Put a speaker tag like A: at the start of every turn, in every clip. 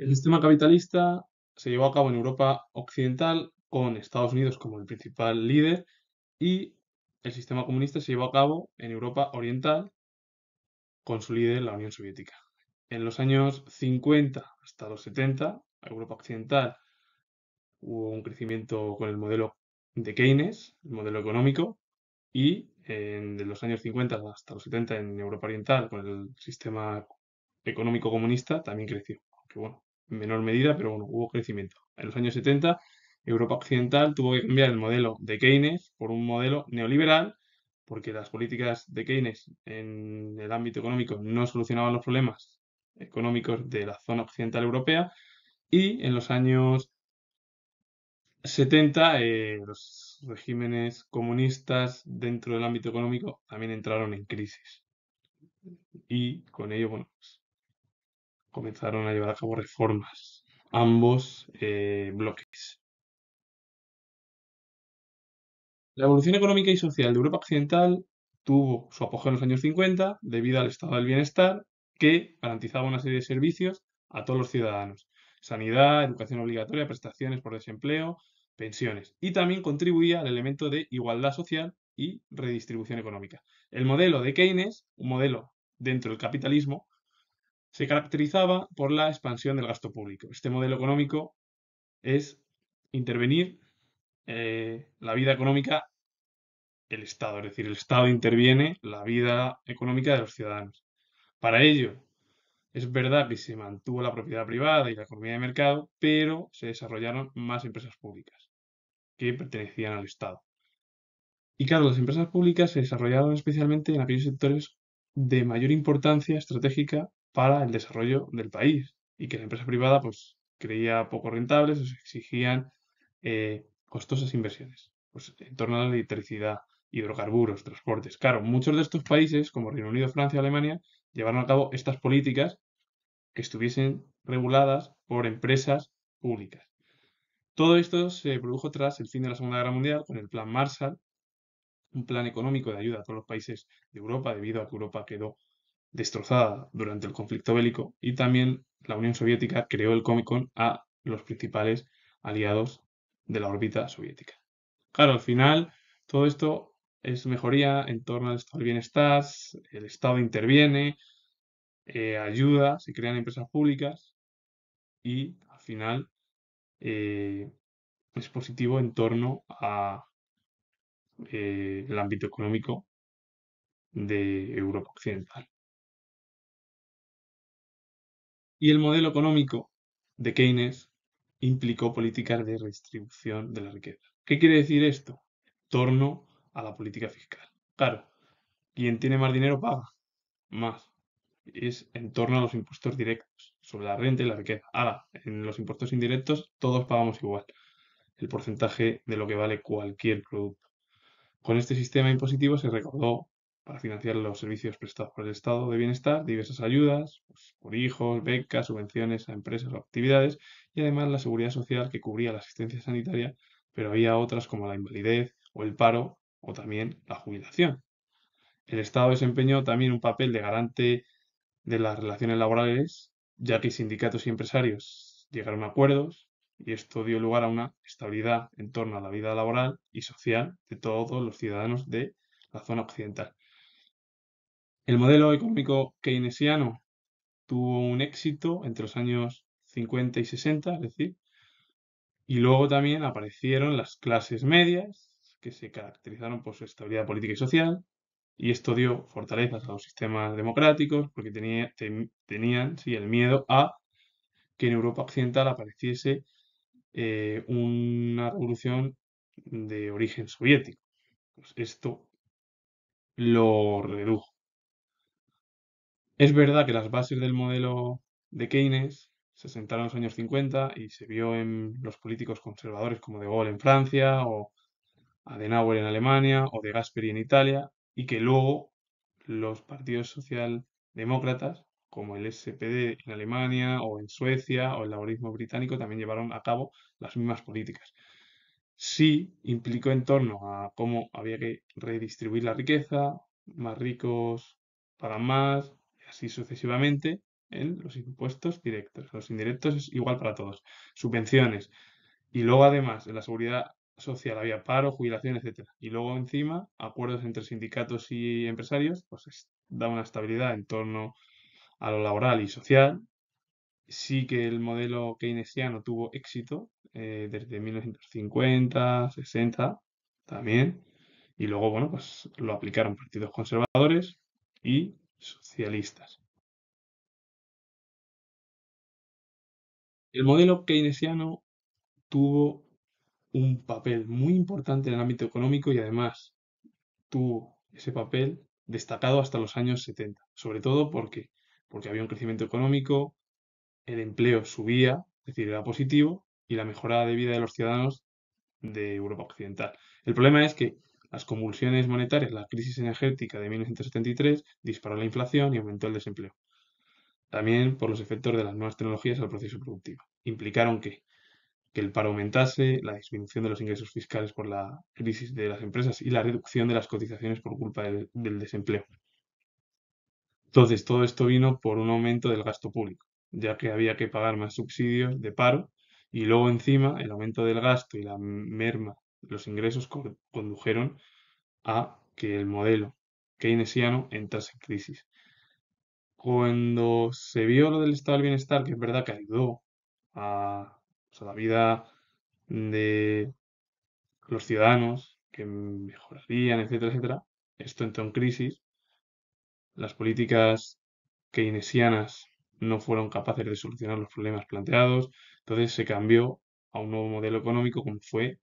A: El sistema capitalista se llevó a cabo en Europa Occidental con Estados Unidos como el principal líder y el sistema comunista se llevó a cabo en Europa Oriental con su líder, la Unión Soviética. En los años 50 hasta los 70, Europa Occidental hubo un crecimiento con el modelo de Keynes, el modelo económico, y en, de los años 50 hasta los 70 en Europa Oriental, con el sistema económico comunista, también creció. Aunque bueno, menor medida, pero bueno, hubo crecimiento. En los años 70, Europa Occidental tuvo que cambiar el modelo de Keynes por un modelo neoliberal, porque las políticas de Keynes en el ámbito económico no solucionaban los problemas económicos de la zona occidental europea, y en los años 70 eh, los regímenes comunistas dentro del ámbito económico también entraron en crisis. Y con ello, bueno, pues, comenzaron a llevar a cabo reformas, ambos eh, bloques. La evolución económica y social de Europa Occidental tuvo su apogeo en los años 50 debido al estado del bienestar que garantizaba una serie de servicios a todos los ciudadanos. Sanidad, educación obligatoria, prestaciones por desempleo, pensiones. Y también contribuía al elemento de igualdad social y redistribución económica. El modelo de Keynes, un modelo dentro del capitalismo, se caracterizaba por la expansión del gasto público. Este modelo económico es intervenir eh, la vida económica, el Estado, es decir, el Estado interviene la vida económica de los ciudadanos. Para ello, es verdad que se mantuvo la propiedad privada y la economía de mercado, pero se desarrollaron más empresas públicas que pertenecían al Estado. Y claro, las empresas públicas se desarrollaron especialmente en aquellos sectores de mayor importancia estratégica para el desarrollo del país y que la empresa privada pues creía poco rentables o exigían eh, costosas inversiones pues, en torno a la electricidad, hidrocarburos, transportes. Claro, muchos de estos países, como Reino Unido, Francia, Alemania, llevaron a cabo estas políticas que estuviesen reguladas por empresas públicas. Todo esto se produjo tras el fin de la Segunda Guerra Mundial con el Plan Marshall, un plan económico de ayuda a todos los países de Europa, debido a que Europa quedó destrozada durante el conflicto bélico y también la Unión Soviética creó el Comic Con a los principales aliados de la órbita soviética. Claro, al final todo esto es mejoría en torno al bienestar, el Estado interviene, eh, ayuda, se crean empresas públicas y al final eh, es positivo en torno al eh, ámbito económico de Europa Occidental. y el modelo económico de Keynes implicó políticas de redistribución de la riqueza. ¿Qué quiere decir esto? Torno a la política fiscal. Claro, quien tiene más dinero paga más. Es en torno a los impuestos directos sobre la renta y la riqueza. Ahora, en los impuestos indirectos todos pagamos igual el porcentaje de lo que vale cualquier producto. Con este sistema impositivo se recordó para financiar los servicios prestados por el Estado de Bienestar, diversas ayudas pues, por hijos, becas, subvenciones a empresas o actividades, y además la seguridad social que cubría la asistencia sanitaria, pero había otras como la invalidez o el paro o también la jubilación. El Estado desempeñó también un papel de garante de las relaciones laborales, ya que sindicatos y empresarios llegaron a acuerdos y esto dio lugar a una estabilidad en torno a la vida laboral y social de todos los ciudadanos de la zona occidental. El modelo económico keynesiano tuvo un éxito entre los años 50 y 60, es decir, y luego también aparecieron las clases medias, que se caracterizaron por su estabilidad política y social, y esto dio fortalezas a los sistemas democráticos, porque tenían el miedo a que en Europa Occidental apareciese eh, una revolución de origen soviético. Pues esto lo redujo. Es verdad que las bases del modelo de Keynes se sentaron en los años 50 y se vio en los políticos conservadores como De Gaulle en Francia o Adenauer en Alemania o De Gasperi en Italia y que luego los partidos socialdemócratas como el SPD en Alemania o en Suecia o el laborismo británico también llevaron a cabo las mismas políticas. Sí implicó en torno a cómo había que redistribuir la riqueza, más ricos para más, así sucesivamente en los impuestos directos. Los indirectos es igual para todos. Subvenciones. Y luego además en la seguridad social había paro, jubilación, etc. Y luego encima acuerdos entre sindicatos y empresarios, pues da una estabilidad en torno a lo laboral y social. Sí que el modelo keynesiano tuvo éxito eh, desde 1950, 60 también. Y luego, bueno, pues lo aplicaron partidos conservadores y socialistas. El modelo keynesiano tuvo un papel muy importante en el ámbito económico y además tuvo ese papel destacado hasta los años 70, sobre todo porque, porque había un crecimiento económico, el empleo subía, es decir, era positivo, y la mejora de vida de los ciudadanos de Europa Occidental. El problema es que las convulsiones monetarias, la crisis energética de 1973 disparó la inflación y aumentó el desempleo. También por los efectos de las nuevas tecnologías al proceso productivo. Implicaron que, el paro aumentase, la disminución de los ingresos fiscales por la crisis de las empresas y la reducción de las cotizaciones por culpa del, del desempleo. Entonces, todo esto vino por un aumento del gasto público, ya que había que pagar más subsidios de paro y luego encima el aumento del gasto y la merma los ingresos condujeron a que el modelo keynesiano entrase en crisis. Cuando se vio lo del estado del bienestar, que es verdad que ayudó a, pues, a la vida de los ciudadanos, que mejorarían, etcétera, etcétera, esto entró en crisis, las políticas keynesianas no fueron capaces de solucionar los problemas planteados, entonces se cambió a un nuevo modelo económico como fue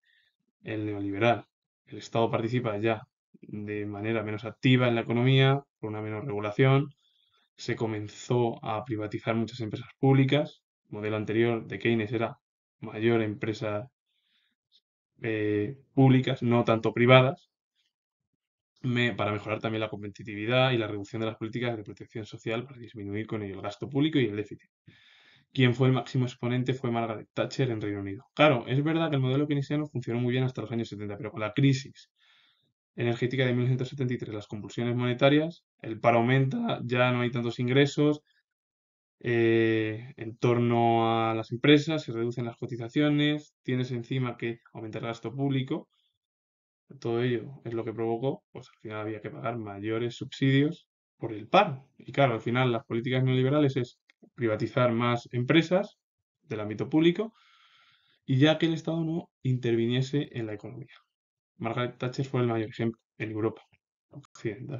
A: el neoliberal. El Estado participa ya de manera menos activa en la economía, con una menor regulación. Se comenzó a privatizar muchas empresas públicas. El modelo anterior de Keynes era mayor empresas eh, públicas, no tanto privadas, para mejorar también la competitividad y la reducción de las políticas de protección social para disminuir con ello el gasto público y el déficit. Quien fue el máximo exponente fue Margaret Thatcher en Reino Unido. Claro, es verdad que el modelo keynesiano funcionó muy bien hasta los años 70, pero con la crisis energética de 1973, las compulsiones monetarias, el paro aumenta, ya no hay tantos ingresos, eh, en torno a las empresas, se reducen las cotizaciones, tienes encima que aumentar el gasto público. Todo ello es lo que provocó, pues al final había que pagar mayores subsidios por el paro. Y claro, al final las políticas neoliberales es privatizar más empresas del ámbito público y ya que el Estado no interviniese en la economía. Margaret Thatcher fue el mayor ejemplo en Europa occidental.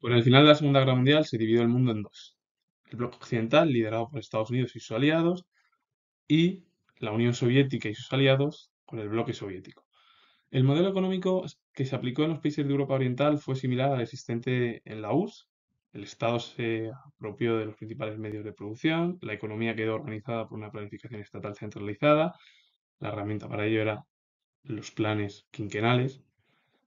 A: Por el final de la Segunda Guerra Mundial se dividió el mundo en dos. El bloque occidental, liderado por Estados Unidos y sus aliados, y la Unión Soviética y sus aliados con el bloque soviético. El modelo económico que se aplicó en los países de Europa Oriental fue similar al existente en la URSS el Estado se apropió de los principales medios de producción, la economía quedó organizada por una planificación estatal centralizada, la herramienta para ello era los planes quinquenales,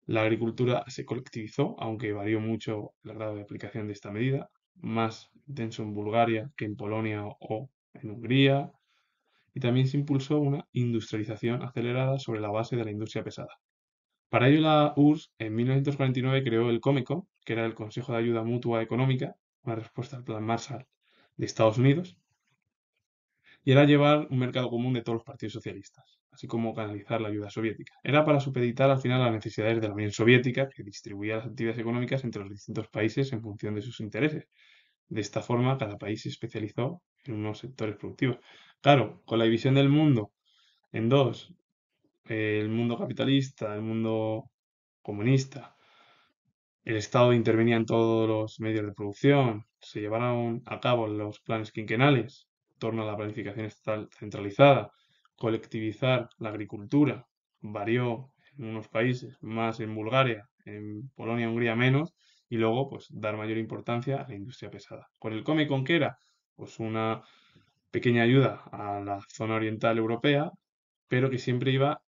A: la agricultura se colectivizó, aunque varió mucho el grado de aplicación de esta medida, más intenso en Bulgaria que en Polonia o en Hungría, y también se impulsó una industrialización acelerada sobre la base de la industria pesada. Para ello la URSS en 1949 creó el COMECO, que era el Consejo de Ayuda Mutua Económica, una respuesta al Plan Marshall de Estados Unidos, y era llevar un mercado común de todos los partidos socialistas, así como canalizar la ayuda soviética. Era para supeditar al final las necesidades de la Unión Soviética, que distribuía las actividades económicas entre los distintos países en función de sus intereses. De esta forma, cada país se especializó en unos sectores productivos. Claro, con la división del mundo en dos el mundo capitalista, el mundo comunista. El Estado intervenía en todos los medios de producción, se llevaron a cabo los planes quinquenales, en torno a la planificación centralizada, colectivizar la agricultura, varió en unos países, más en Bulgaria, en Polonia, Hungría menos, y luego pues dar mayor importancia a la industria pesada. Con el Come con que era pues una pequeña ayuda a la zona oriental europea, pero que siempre iba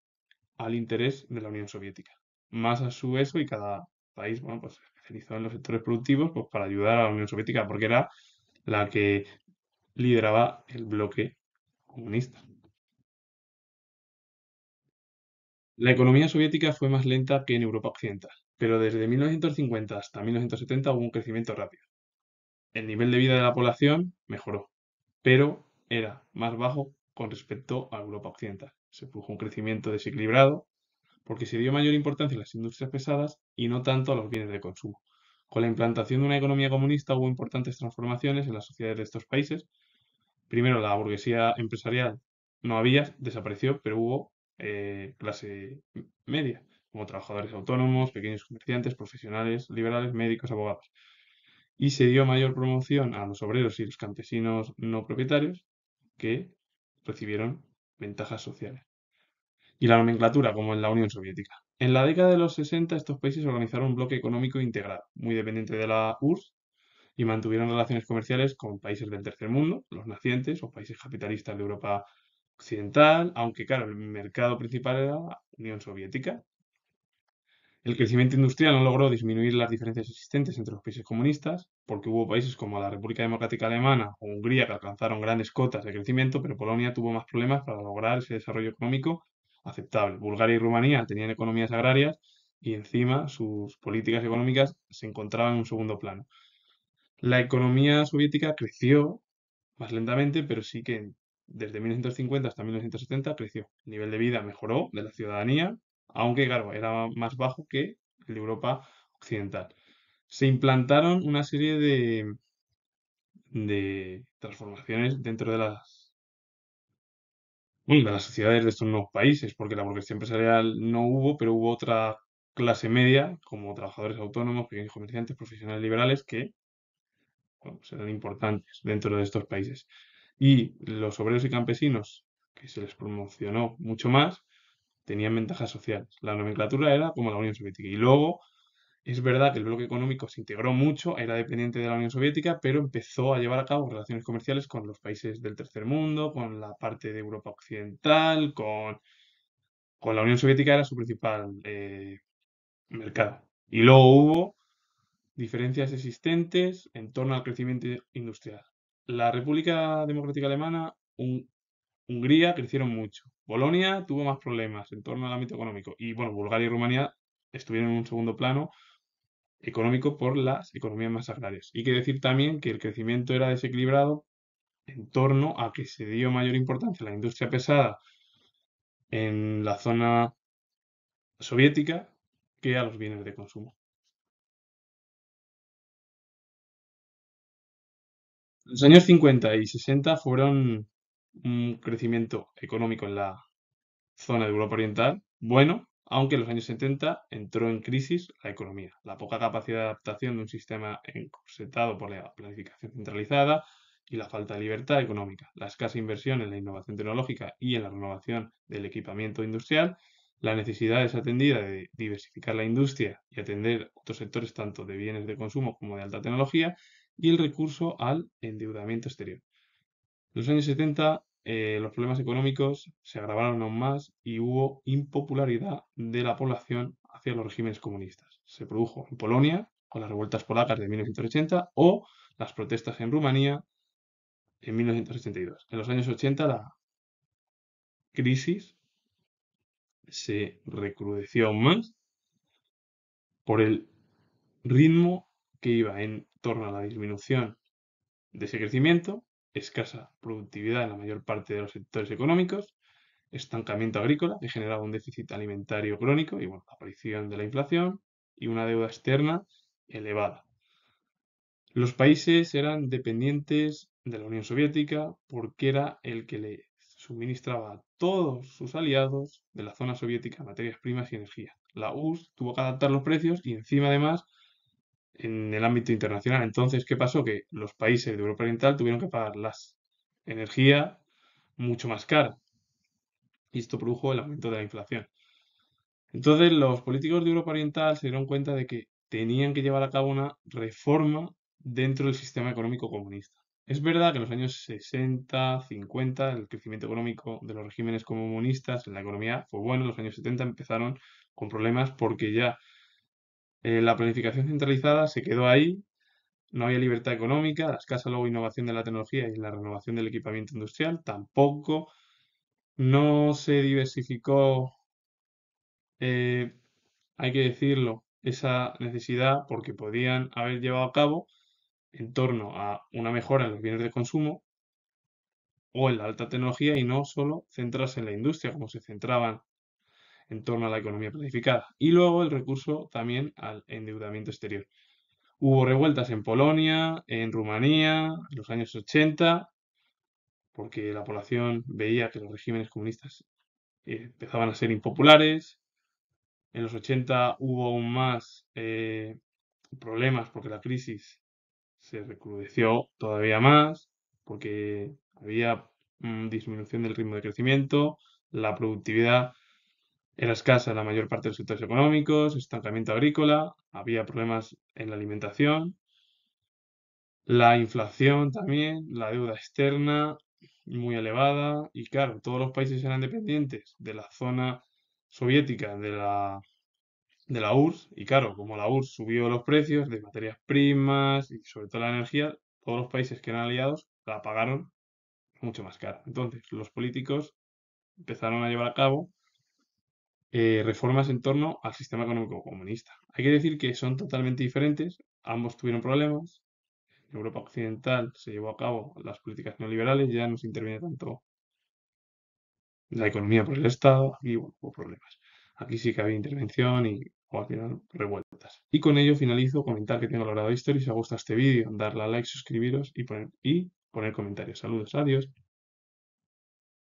A: al interés de la Unión Soviética. Más a su eso y cada país, bueno, pues se especializó en los sectores productivos pues, para ayudar a la Unión Soviética, porque era la que lideraba el bloque comunista. La economía soviética fue más lenta que en Europa Occidental, pero desde 1950 hasta 1970 hubo un crecimiento rápido. El nivel de vida de la población mejoró, pero era más bajo con respecto a Europa Occidental se produjo un crecimiento desequilibrado porque se dio mayor importancia a las industrias pesadas y no tanto a los bienes de consumo. Con la implantación de una economía comunista hubo importantes transformaciones en las sociedades de estos países. Primero, la burguesía empresarial no había, desapareció, pero hubo eh, clase media, como trabajadores autónomos, pequeños comerciantes, profesionales, liberales, médicos, abogados. Y se dio mayor promoción a los obreros y los campesinos no propietarios que recibieron ventajas sociales. Y la nomenclatura, como en la Unión Soviética. En la década de los 60 estos países organizaron un bloque económico integrado, muy dependiente de la URSS, y mantuvieron relaciones comerciales con países del tercer mundo, los nacientes o países capitalistas de Europa Occidental, aunque claro, el mercado principal era la Unión Soviética, el crecimiento industrial no logró disminuir las diferencias existentes entre los países comunistas, porque hubo países como la República Democrática Alemana o Hungría que alcanzaron grandes cotas de crecimiento, pero Polonia tuvo más problemas para lograr ese desarrollo económico aceptable. Bulgaria y Rumanía tenían economías agrarias y encima sus políticas económicas se encontraban en un segundo plano. La economía soviética creció más lentamente, pero sí que desde 1950 hasta 1970 creció. El nivel de vida mejoró de la ciudadanía, aunque claro, era más bajo que el de Europa Occidental. Se implantaron una serie de, transformaciones dentro de las, de las sociedades de estos nuevos países, porque la burguesía empresarial no hubo, pero hubo otra clase media, como trabajadores autónomos, pequeños comerciantes, profesionales liberales, que serán pues importantes dentro de estos países. Y los obreros y campesinos, que se les promocionó mucho más, tenían ventajas sociales. La nomenclatura era como la Unión Soviética. Y luego, es verdad que el bloque económico se integró mucho, era dependiente de la Unión Soviética, pero empezó a llevar a cabo relaciones comerciales con los países del tercer mundo, con la parte de Europa Occidental, con, con la Unión Soviética era su principal eh, mercado. Y luego hubo diferencias existentes en torno al crecimiento industrial. La República Democrática Alemana un, Hungría crecieron mucho. Bolonia tuvo más problemas en torno al ámbito económico. Y bueno, Bulgaria y Rumanía estuvieron en un segundo plano económico por las economías más agrarias. Y que decir también que el crecimiento era desequilibrado en torno a que se dio mayor importancia a la industria pesada en la zona soviética que a los bienes de consumo. Los años 50 y 60 fueron un crecimiento económico en la zona de Europa Oriental bueno, aunque en los años 70 entró en crisis la economía. La poca capacidad de adaptación de un sistema encorsetado por la planificación centralizada y la falta de libertad económica, la escasa inversión en la innovación tecnológica y en la renovación del equipamiento industrial, la necesidad desatendida de diversificar la industria y atender otros sectores tanto de bienes de consumo como de alta tecnología y el recurso al endeudamiento exterior. Los años 70 eh, los problemas económicos se agravaron aún más y hubo impopularidad de la población hacia los regímenes comunistas. Se produjo en Polonia con las revueltas polacas de 1980 o las protestas en Rumanía en 1982. En los años 80 la crisis se recrudeció aún más por el ritmo que iba en torno a la disminución de ese crecimiento escasa productividad en la mayor parte de los sectores económicos, estancamiento agrícola que generaba un déficit alimentario crónico y bueno, la aparición de la inflación y una deuda externa elevada. Los países eran dependientes de la Unión Soviética porque era el que le suministraba a todos sus aliados de la zona soviética materias primas y energía. La URSS tuvo que adaptar los precios y encima además en el ámbito internacional. Entonces, ¿qué pasó? Que los países de Europa Oriental tuvieron que pagar las energía mucho más cara. Y esto produjo el aumento de la inflación. Entonces, los políticos de Europa Oriental se dieron cuenta de que tenían que llevar a cabo una reforma dentro del sistema económico comunista. Es verdad que en los años 60, 50, el crecimiento económico de los regímenes comunistas en la economía fue bueno. En los años 70 empezaron con problemas porque ya eh, la planificación centralizada se quedó ahí, no había libertad económica, la escasa luego innovación de la tecnología y la renovación del equipamiento industrial tampoco. No se diversificó, eh, hay que decirlo, esa necesidad porque podían haber llevado a cabo en torno a una mejora en los bienes de consumo o en la alta tecnología y no solo centrarse en la industria como se centraban en torno a la economía planificada. Y luego el recurso también al endeudamiento exterior. Hubo revueltas en Polonia, en Rumanía, en los años 80, porque la población veía que los regímenes comunistas eh, empezaban a ser impopulares. En los 80 hubo aún más eh, problemas porque la crisis se recrudeció todavía más, porque había mm, disminución del ritmo de crecimiento, la productividad era escasa la mayor parte de los sectores económicos, estancamiento agrícola, había problemas en la alimentación, la inflación también, la deuda externa muy elevada y claro, todos los países eran dependientes de la zona soviética de la, de la URSS y claro, como la URSS subió los precios de materias primas y sobre todo la energía, todos los países que eran aliados la pagaron mucho más cara. Entonces, los políticos empezaron a llevar a cabo eh, reformas en torno al sistema económico comunista. Hay que decir que son totalmente diferentes, ambos tuvieron problemas. En Europa Occidental se llevó a cabo las políticas neoliberales, ya no se interviene tanto la economía por el Estado, aquí hubo problemas. Aquí sí que había intervención y ocurrieron revueltas. Y con ello finalizo, comentar que tengo logrado historia. Si os gusta este vídeo, darle a like, suscribiros y y poner comentarios. Saludos, adiós.